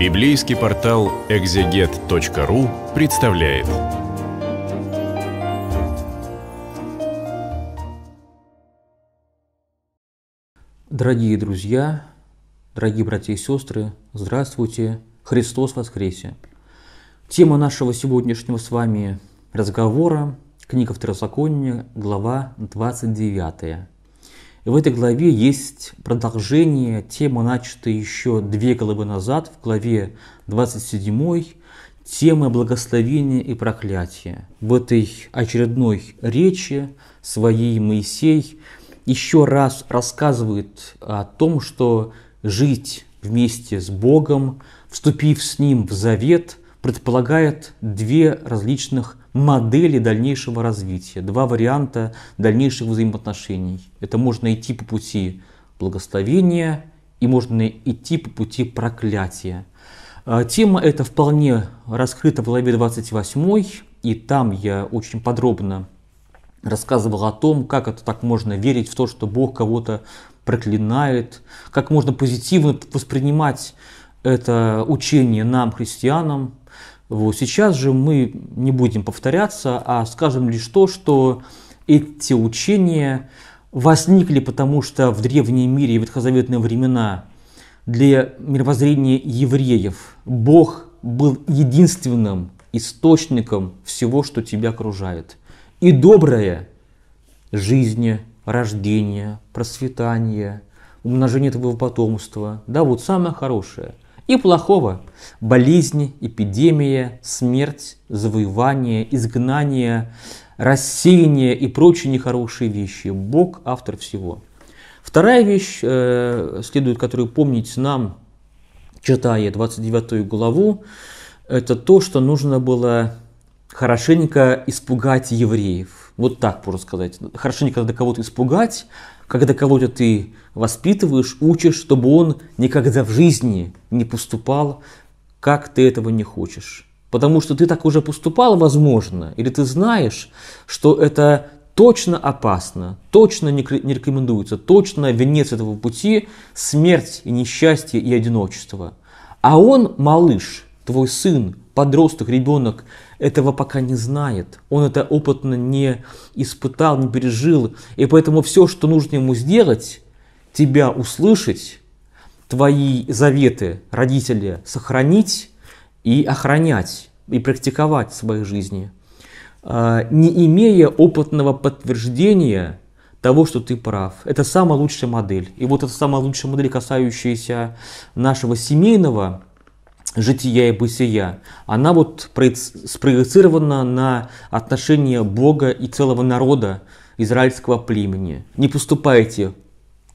Библейский портал экзегет.ру представляет. Дорогие друзья, дорогие братья и сестры, здравствуйте! Христос воскресе! Тема нашего сегодняшнего с вами разговора – книга Второзакония, глава 29. В этой главе есть продолжение темы, начатой еще две главы назад, в главе 27 темы благословения и проклятия. В этой очередной речи своей Моисей еще раз рассказывает о том, что жить вместе с Богом, вступив с Ним в завет – предполагает две различных модели дальнейшего развития, два варианта дальнейших взаимоотношений. Это можно идти по пути благословения и можно идти по пути проклятия. А, тема эта вполне раскрыта в главе 28, и там я очень подробно рассказывал о том, как это так можно верить в то, что Бог кого-то проклинает, как можно позитивно воспринимать это учение нам, христианам, вот. Сейчас же мы не будем повторяться, а скажем лишь то, что эти учения возникли потому, что в древнем мире и в ветхозаветные времена для мировоззрения евреев Бог был единственным источником всего, что тебя окружает. И доброе – жизни, рождение, процветание, умножение твоего потомства. Да, вот самое хорошее – и плохого. Болезни, эпидемия, смерть, завоевание, изгнание, рассеяние и прочие нехорошие вещи. Бог – автор всего. Вторая вещь, э, следует которую помнить нам, читая 29 главу, это то, что нужно было хорошенько испугать евреев. Вот так можно сказать. Хорошенько до кого-то испугать, когда кого-то ты воспитываешь, учишь, чтобы он никогда в жизни не поступал, как ты этого не хочешь. Потому что ты так уже поступал, возможно, или ты знаешь, что это точно опасно, точно не рекомендуется, точно венец этого пути – смерть и несчастье и одиночество. А он, малыш, твой сын, подросток, ребенок этого пока не знает. Он это опытно не испытал, не пережил. И поэтому все, что нужно ему сделать, тебя услышать, твои заветы родителя сохранить и охранять, и практиковать в своей жизни, а, не имея опытного подтверждения того, что ты прав. Это самая лучшая модель. И вот эта самая лучшая модель, касающаяся нашего семейного жития и бытия, она вот спроецирована на отношение Бога и целого народа израильского племени. Не поступайте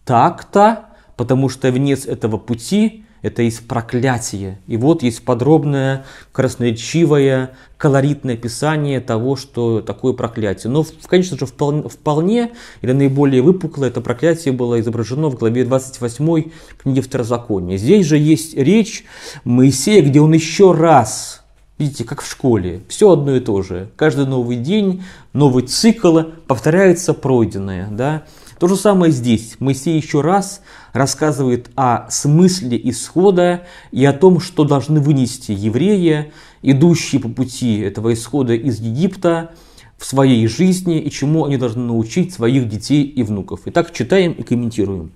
так-то, потому что венец этого пути это есть проклятие. И вот есть подробное, красноречивое, колоритное описание того, что такое проклятие. Но, конечно же, вполне, вполне или наиболее выпукло это проклятие было изображено в главе 28 книги Второзакония. Здесь же есть речь Моисея, где он еще раз Видите, как в школе, все одно и то же. Каждый новый день, новый цикл повторяется пройденное. Да? То же самое здесь. Моисей еще раз рассказывает о смысле исхода и о том, что должны вынести евреи, идущие по пути этого исхода из Египта, в своей жизни и чему они должны научить своих детей и внуков. Итак, читаем и комментируем.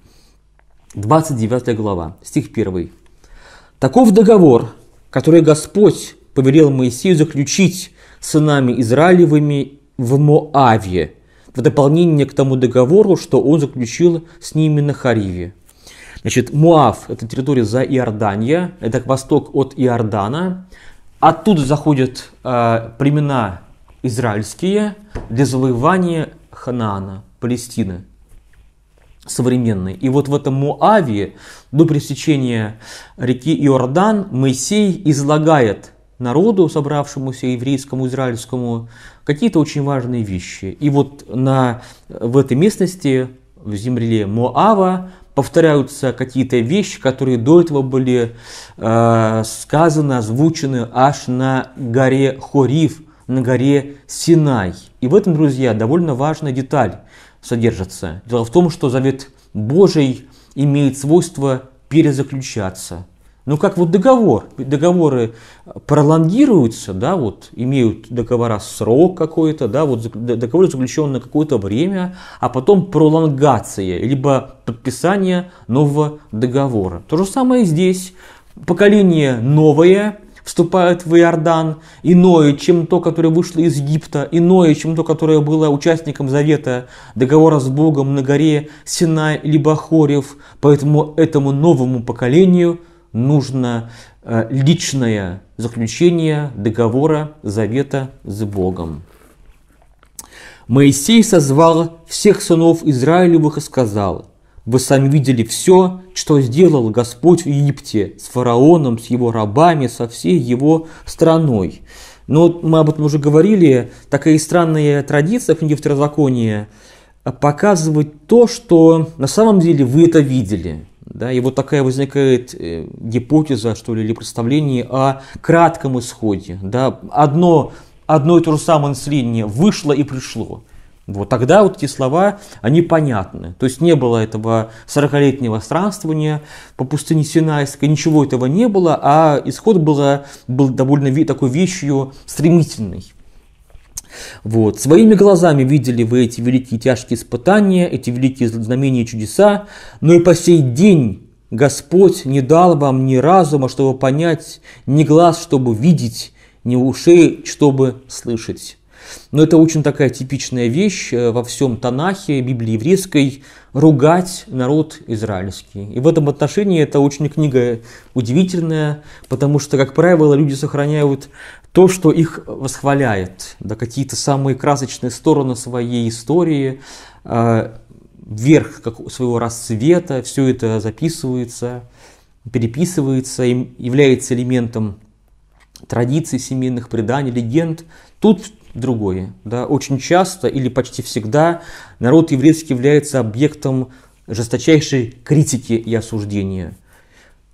29 глава, стих 1. «Таков договор, который Господь повелел Моисею заключить сынами Израилевыми в Моаве, в дополнение к тому договору, что он заключил с ними на Хариве. Значит, Муав – это территория за Иордания, это восток от Иордана. Оттуда заходят э, племена израильские для завоевания Ханаана, Палестины современной. И вот в этом Муаве до пресечения реки Иордан Моисей излагает народу, собравшемуся еврейскому, израильскому, какие-то очень важные вещи. И вот на, в этой местности, в земле Моава, повторяются какие-то вещи, которые до этого были э, сказаны, озвучены аж на горе Хорив, на горе Синай. И в этом, друзья, довольно важная деталь содержится. Дело в том, что завет Божий имеет свойство перезаключаться – но ну, как вот договор, договоры пролонгируются, да, вот имеют договора срок какой-то, да, вот договор заключен на какое-то время, а потом пролонгация, либо подписание нового договора. То же самое здесь. Поколение новое, вступает в Иордан, иное, чем то, которое вышло из Египта, иное, чем то, которое было участником завета, договора с Богом на горе Синай либо Хорев. Поэтому этому новому поколению нужно э, личное заключение договора завета с Богом. Моисей созвал всех сынов Израилевых и сказал, «Вы сами видели все, что сделал Господь в Египте с фараоном, с его рабами, со всей его страной». Но мы об этом уже говорили, такая странная традиция в книге Второзакония э, показывать то, что на самом деле вы это видели – да? И вот такая возникает э, гипотеза, что ли, или представление о кратком исходе. Да? Одно, одно и то же самое наследие вышло и пришло. Вот тогда вот эти слова, они понятны. То есть не было этого 40-летнего странствования по пустыне Синайской, ничего этого не было, а исход было, был довольно такой вещью стремительной. Вот. Своими глазами видели вы эти великие тяжкие испытания, эти великие знамения и чудеса, но и по сей день Господь не дал вам ни разума, чтобы понять, ни глаз, чтобы видеть, ни ушей, чтобы слышать. Но это очень такая типичная вещь э, во всем Танахе, Библии еврейской, ругать народ израильский. И в этом отношении это очень книга удивительная, потому что, как правило, люди сохраняют то, что их восхваляет, да, какие-то самые красочные стороны своей истории, э, верх как, своего расцвета, все это записывается, переписывается, им является элементом традиций семейных преданий, легенд. Тут другое. Да. Очень часто или почти всегда народ еврейский является объектом жесточайшей критики и осуждения.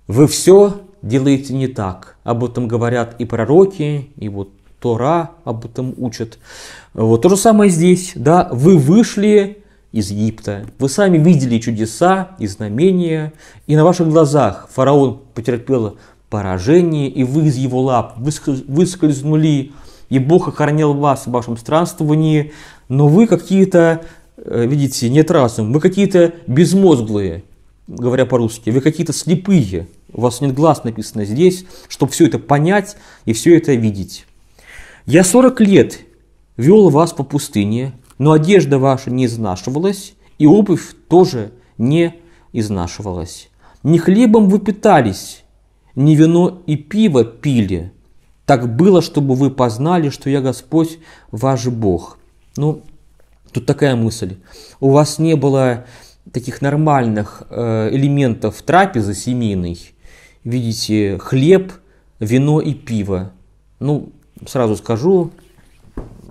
Вы все делаете не так. Об этом говорят и пророки, и вот Тора об этом учат. Вот то же самое здесь, да, вы вышли из Египта, вы сами видели чудеса и знамения, и на ваших глазах фараон потерпел поражение, и вы из его лап выскользнули, и Бог охранял вас в вашем странствовании, но вы какие-то, э, видите, нет разума, вы какие-то безмозглые, говоря по-русски, вы какие-то слепые, у вас нет глаз написано здесь, чтобы все это понять и все это видеть. Я 40 лет вел вас по пустыне, но одежда ваша не изнашивалась, и обувь тоже не изнашивалась. Не хлебом вы питались, не вино и пиво пили. Так было, чтобы вы познали, что я Господь, ваш Бог. Ну, тут такая мысль. У вас не было таких нормальных э, элементов трапезы семейной, видите хлеб, вино и пиво. Ну, сразу скажу,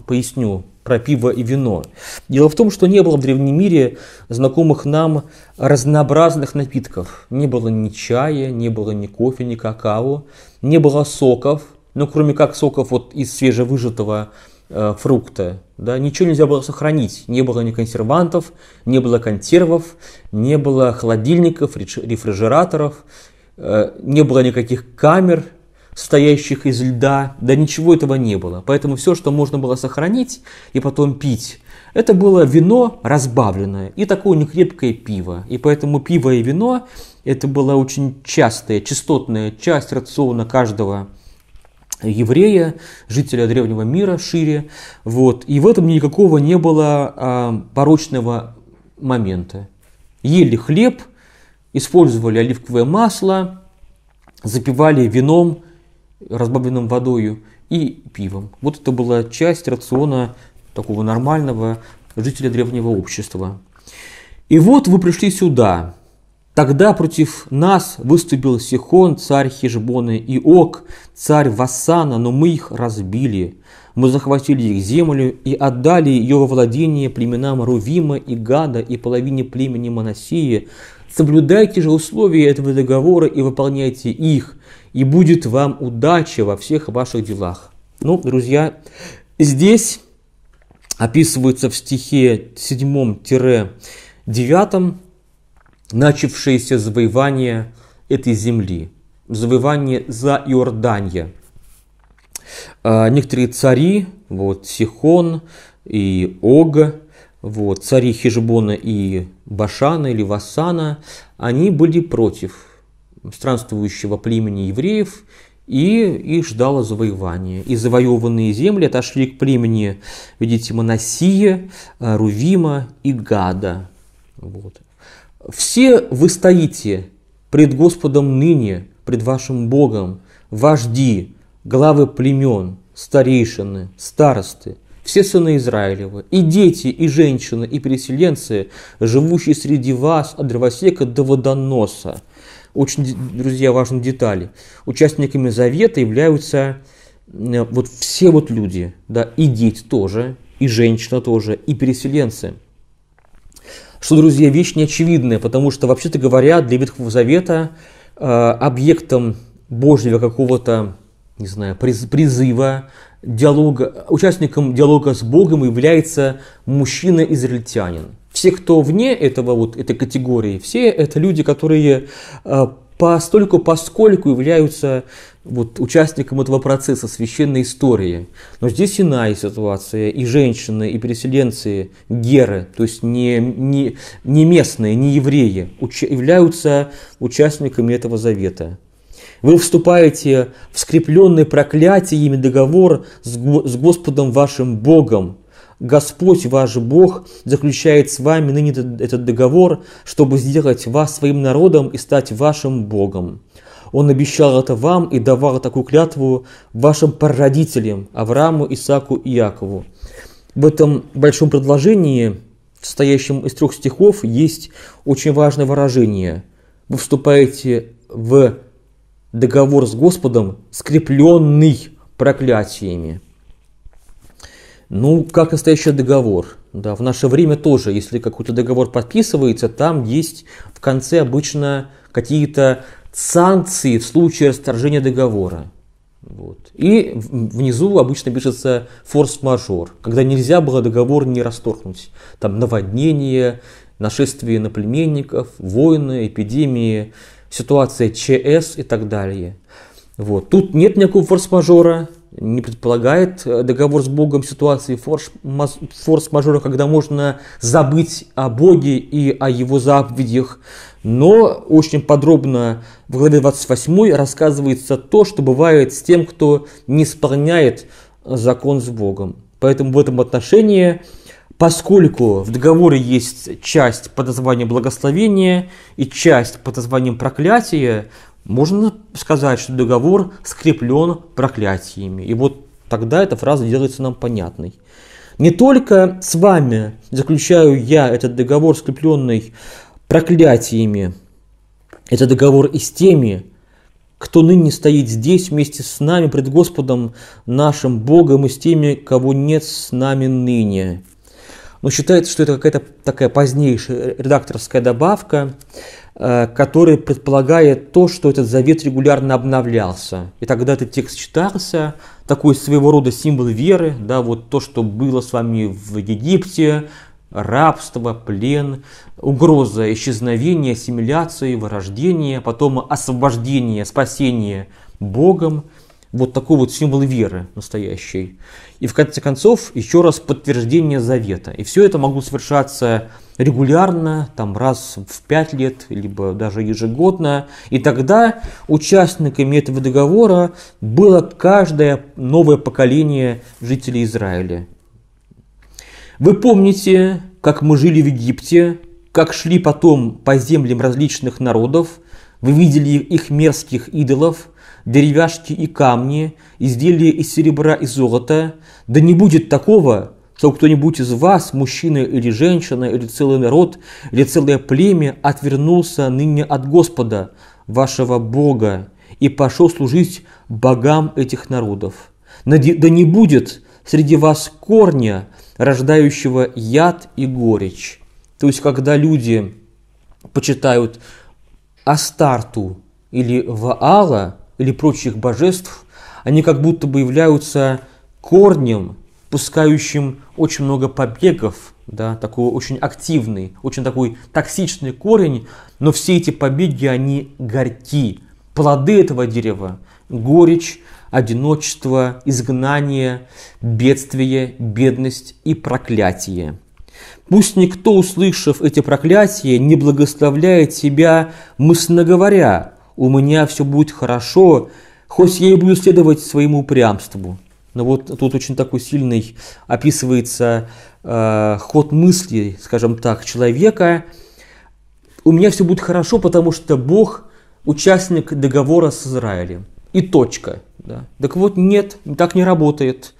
поясню про пиво и вино. Дело в том, что не было в древнем мире знакомых нам разнообразных напитков. Не было ни чая, не было ни кофе, ни какао, не было соков, ну кроме как соков вот из свежевыжатого э, фрукта. Да, ничего нельзя было сохранить. Не было ни консервантов, не было консервов, не было холодильников, рефрижераторов Э, не было никаких камер, стоящих из льда, да ничего этого не было. Поэтому все, что можно было сохранить и потом пить, это было вино разбавленное и такое некрепкое пиво. И поэтому пиво и вино это была очень частая, частотная часть рациона каждого еврея, жителя древнего мира шире. Вот. И в этом никакого не было а, порочного момента. Ели хлеб – использовали оливковое масло, запивали вином, разбавленным водою и пивом. Вот это была часть рациона такого нормального жителя древнего общества. И вот вы пришли сюда. Тогда против нас выступил Сихон, царь Хижбона и Ок, царь Вассана, но мы их разбили. Мы захватили их землю и отдали ее во владение племенам Рувима и Гада и половине племени Манасии, Соблюдайте же условия этого договора и выполняйте их, и будет вам удача во всех ваших делах. Ну, друзья, здесь описывается в стихе 7-9 начавшееся завоевание этой земли, завоевание за Иордания. А, некоторые цари, вот Сихон и Ога, вот, цари Хижбона и Башана или Васана, они были против странствующего племени евреев, и их ждало завоевание. И завоеванные земли отошли к племени, видите, Моносия, э, Рувима и Гада. Вот. «Все вы стоите пред Господом ныне, пред вашим Богом, вожди, главы племен, старейшины, старосты, все сыны Израилева, и дети, и женщины, и переселенцы, живущие среди вас от дровосека до водоноса. Очень, друзья, важные детали. Участниками завета являются э, вот все вот люди, да, и дети тоже, и женщина тоже, и переселенцы. Что, друзья, вещь неочевидная, потому что, вообще-то говоря, для Ветхого Завета э, объектом Божьего какого-то не знаю, приз, призыва, диалога, участником диалога с Богом является мужчина-израильтянин. Все, кто вне этого вот, этой категории, все это люди, которые э, постольку, поскольку являются вот, участником этого процесса священной истории. Но здесь иная ситуация. И женщины, и переселенцы, геры, то есть не, не, не местные, не евреи, уча являются участниками этого завета. Вы вступаете в скрепленный проклятиями договор с, Господом вашим Богом. Господь ваш Бог заключает с вами ныне этот договор, чтобы сделать вас своим народом и стать вашим Богом. Он обещал это вам и давал такую клятву вашим прародителям Аврааму, Исаку и Якову. В этом большом предложении, состоящем из трех стихов, есть очень важное выражение. Вы вступаете в договор с Господом, скрепленный проклятиями. Ну, как настоящий договор. Да, в наше время тоже, если какой-то договор подписывается, там есть в конце обычно какие-то санкции в случае расторжения договора. Вот. И внизу обычно пишется форс-мажор, когда нельзя было договор не расторгнуть. Там наводнение, нашествие на племенников, войны, эпидемии, ситуация ЧС и так далее. Вот. Тут нет никакого форс-мажора, не предполагает э, договор с Богом ситуации форс-мажора, когда можно забыть о Боге и о его заповедях. Но очень подробно в главе 28 рассказывается то, что бывает с тем, кто не исполняет закон с Богом. Поэтому в этом отношении Поскольку в договоре есть часть под названием благословение и часть под названием проклятие, можно сказать, что договор скреплен проклятиями. И вот тогда эта фраза делается нам понятной. Не только с вами заключаю я этот договор, скрепленный проклятиями. Это договор и с теми, кто ныне стоит здесь вместе с нами пред Господом нашим Богом и с теми, кого нет с нами ныне но считается, что это какая-то такая позднейшая редакторская добавка, э, которая предполагает то, что этот завет регулярно обновлялся. И тогда этот текст читался, такой своего рода символ веры, да, вот то, что было с вами в Египте, рабство, плен, угроза исчезновения, ассимиляции, вырождения, потом освобождение, спасение Богом – вот такой вот символ веры настоящей. И в конце концов, еще раз подтверждение завета. И все это могло совершаться регулярно, там раз в пять лет, либо даже ежегодно. И тогда участниками этого договора было каждое новое поколение жителей Израиля. Вы помните, как мы жили в Египте, как шли потом по землям различных народов, вы видели их мерзких идолов – деревяшки и камни, изделия из серебра и золота. Да не будет такого, что кто-нибудь из вас, мужчина или женщина, или целый народ, или целое племя, отвернулся ныне от Господа, вашего Бога, и пошел служить богам этих народов. Да не будет среди вас корня, рождающего яд и горечь. То есть, когда люди почитают Астарту или Ваала, или прочих божеств, они как будто бы являются корнем, пускающим очень много побегов, да, такой очень активный, очень такой токсичный корень, но все эти побеги, они горьки. Плоды этого дерева – горечь, одиночество, изгнание, бедствие, бедность и проклятие. Пусть никто, услышав эти проклятия, не благословляет себя мысленно говоря, у меня все будет хорошо, хоть я и буду следовать своему упрямству. Но вот тут очень такой сильный описывается э, ход мысли, скажем так, человека. У меня все будет хорошо, потому что Бог участник договора с Израилем. И точка. Да. Так вот, нет, так не работает.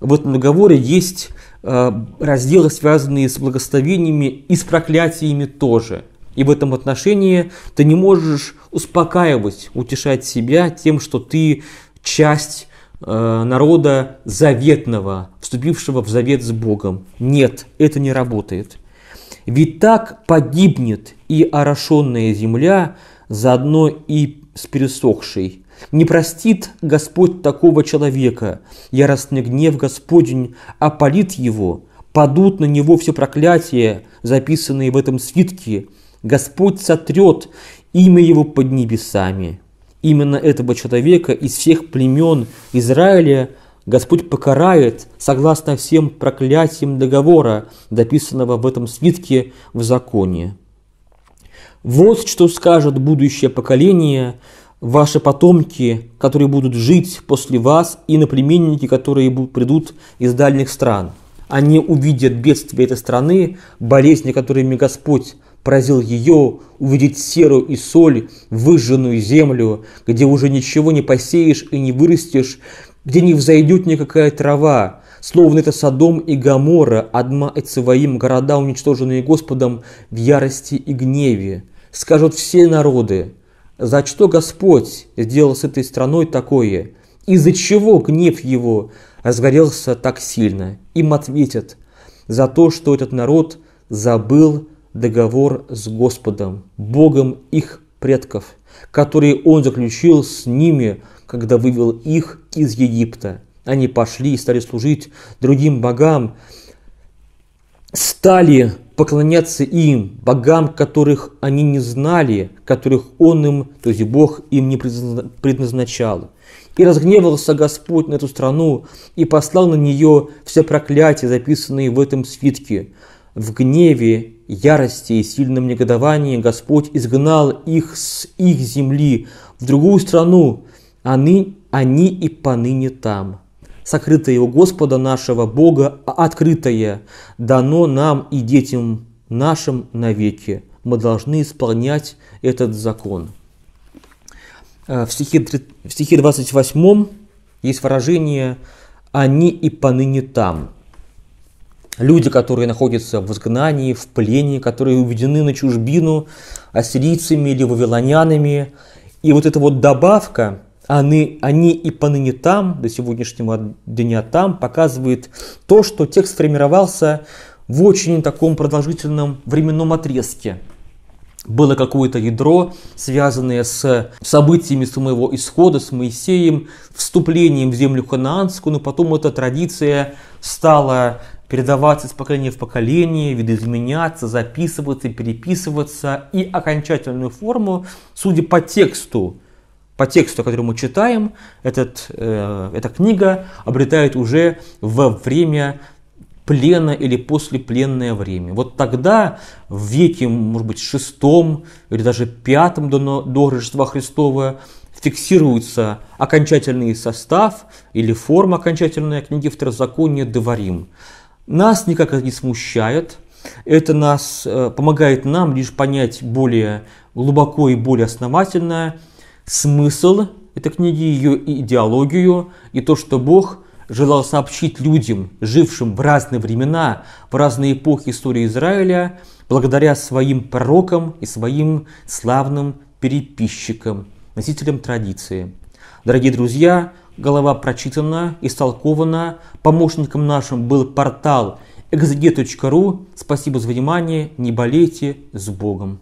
В этом договоре есть э, разделы, связанные с благословениями и с проклятиями тоже – и в этом отношении ты не можешь успокаивать, утешать себя тем, что ты часть э, народа заветного, вступившего в завет с Богом. Нет, это не работает. Ведь так погибнет и орошенная земля, заодно и с пересохшей. Не простит Господь такого человека, яростный гнев Господень опалит его, падут на него все проклятия, записанные в этом свитке, Господь сотрет имя его под небесами. Именно этого человека из всех племен Израиля Господь покарает согласно всем проклятиям договора, дописанного в этом свитке в законе. Вот что скажет будущее поколение, ваши потомки, которые будут жить после вас, и наплеменники, которые придут из дальних стран. Они увидят бедствие этой страны, болезни, которыми Господь поразил ее, увидеть серу и соль, выжженную землю, где уже ничего не посеешь и не вырастешь, где не взойдет никакая трава, словно это Содом и Гамора, Адма и Циваим, города, уничтоженные Господом в ярости и гневе. Скажут все народы, за что Господь сделал с этой страной такое, из-за чего гнев его разгорелся так сильно. Им ответят, за то, что этот народ забыл договор с Господом, Богом их предков, который он заключил с ними, когда вывел их из Египта. Они пошли и стали служить другим богам, стали поклоняться им, богам, которых они не знали, которых он им, то есть Бог им не предназначал. И разгневался Господь на эту страну и послал на нее все проклятия, записанные в этом свитке. В гневе ярости и сильном негодовании Господь изгнал их с их земли в другую страну, они, а они и поныне там. Сокрытое у Господа нашего Бога, а открытое дано нам и детям нашим навеки. Мы должны исполнять этот закон. Э, в стихе, в стихе 28 есть выражение «они и поныне там» люди, которые находятся в изгнании, в плене, которые уведены на чужбину ассирийцами или вавилонянами. И вот эта вот добавка, они, они и поныне там, до сегодняшнего дня там, показывает то, что текст формировался в очень таком продолжительном временном отрезке. Было какое-то ядро, связанное с событиями самого исхода, с Моисеем, вступлением в землю ханаанскую, но потом эта традиция стала передаваться из поколения в поколение, видоизменяться, записываться, переписываться. И окончательную форму, судя по тексту, по тексту, который мы читаем, этот, э, эта книга обретает уже во время плена или послепленное время. Вот тогда, в веке, может быть, шестом или даже пятом до, до Рождества Христова, фиксируется окончательный состав или форма окончательной книги Второзакония Деварим. Нас никак это не смущает. Это нас э, помогает нам лишь понять более глубоко и более основательно смысл этой книги, ее идеологию и то, что Бог желал сообщить людям, жившим в разные времена, в разные эпохи истории Израиля, благодаря своим пророкам и своим славным переписчикам, носителям традиции. Дорогие друзья, Голова прочитана, истолкована, помощником нашим был портал exeget.ru. Спасибо за внимание, не болейте, с Богом!